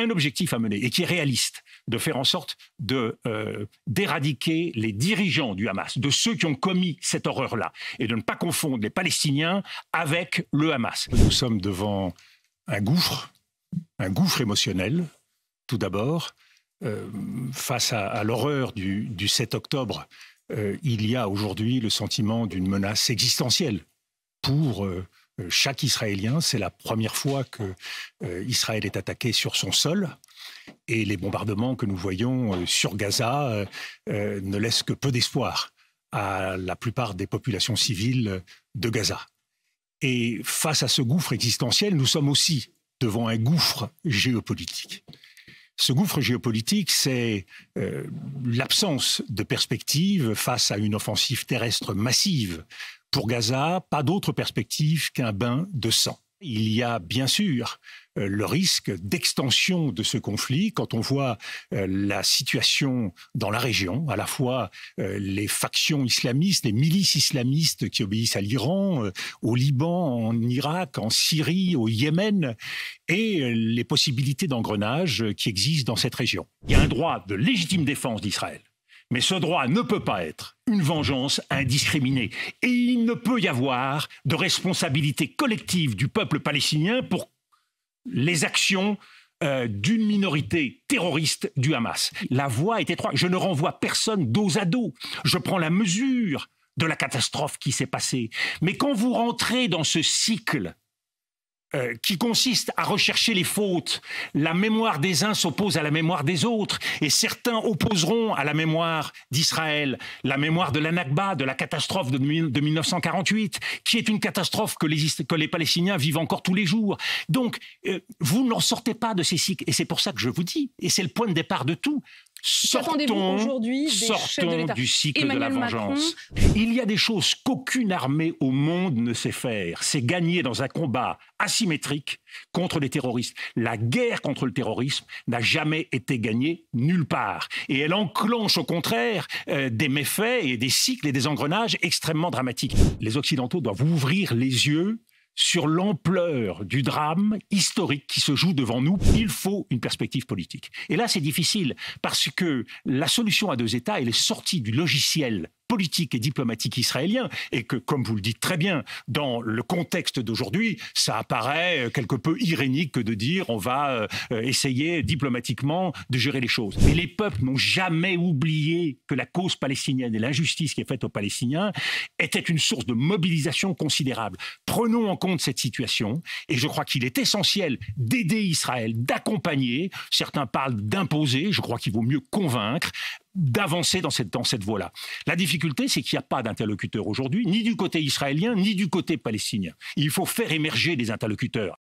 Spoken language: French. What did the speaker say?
un objectif à mener et qui est réaliste, de faire en sorte de euh, d'éradiquer les dirigeants du Hamas, de ceux qui ont commis cette horreur-là, et de ne pas confondre les Palestiniens avec le Hamas. Nous sommes devant un gouffre, un gouffre émotionnel, tout d'abord, euh, face à, l'horreur du, 7 octobre. Euh, il y a aujourd'hui le sentiment d'une menace existentielle pour euh, chaque Israélien, c'est la première fois que euh, Israël est attaqué sur son sol. Et les bombardements que nous voyons euh, sur Gaza ne laissent que peu d'espoir à la plupart des populations civiles de Gaza. Et face à ce gouffre existentiel, nous sommes aussi devant un gouffre géopolitique. Ce gouffre géopolitique, c'est l'absence de perspective face à une offensive terrestre massive pour Gaza, pas d'autre perspective qu'un bain de sang. Il y a bien sûr euh, le risque d'extension de ce conflit quand on voit euh, la situation dans la région, à la fois euh, les factions islamistes, les milices islamistes qui obéissent à l'Iran, au Liban, en Irak, en Syrie, au Yémen, et les possibilités d'engrenage qui existent dans cette région. Il y a un droit de légitime défense d'Israël mais ce droit ne peut pas être une vengeance indiscriminée. Et il ne peut y avoir de responsabilité collective du peuple palestinien pour les actions euh, d'une minorité terroriste du Hamas. La voie est étroite. Je ne renvoie personne dos à dos. Je prends la mesure de la catastrophe qui s'est passée. Mais quand vous rentrez dans ce cycle euh, qui consiste à rechercher les fautes. La mémoire des uns s'oppose à la mémoire des autres, et certains opposeront à la mémoire d'Israël la mémoire de l'Anakba, de la catastrophe de, 1948, qui est une catastrophe que les, les, Palestiniens vivent encore tous les jours. Donc, euh, vous n'en sortez pas de ces cycles, et c'est pour ça que je vous dis, et c'est le point de départ de tout, Sortons, aujourd'hui sortons du cycle de la vengeance. Il y a des choses qu'aucune armée au monde ne sait faire. C'est gagner dans un combat asymétrique contre les terroristes. La guerre contre le terrorisme n'a jamais été gagnée nulle part. Et elle enclenche au contraire euh, des méfaits et des cycles et des engrenages extrêmement dramatiques. Les Occidentaux doivent ouvrir les yeux sur l'ampleur du drame historique qui se joue devant nous, il faut une perspective politique. Et là, c'est difficile parce que la solution à deux États, elle est sortie du logiciel politique et diplomatique israélien, et que, comme vous le dites très bien, dans le contexte d'aujourd'hui, ça apparaît euh, quelque peu irénique de dire on va euh, euh, essayer diplomatiquement de gérer les choses. Mais les peuples n'ont jamais oublié que la cause palestinienne et l'injustice qui est faite aux Palestiniens était une source de mobilisation considérable. Prenons en compte cette situation, et je crois qu'il est essentiel d'aider Israël, d'accompagner, certains parlent d'imposer, je crois qu'il vaut mieux convaincre, d'avancer dans cette, voie-là. La difficulté, c'est qu'il n'y a pas d'interlocuteurs aujourd'hui, ni du côté israélien, ni du côté palestinien. Il faut faire émerger des interlocuteurs.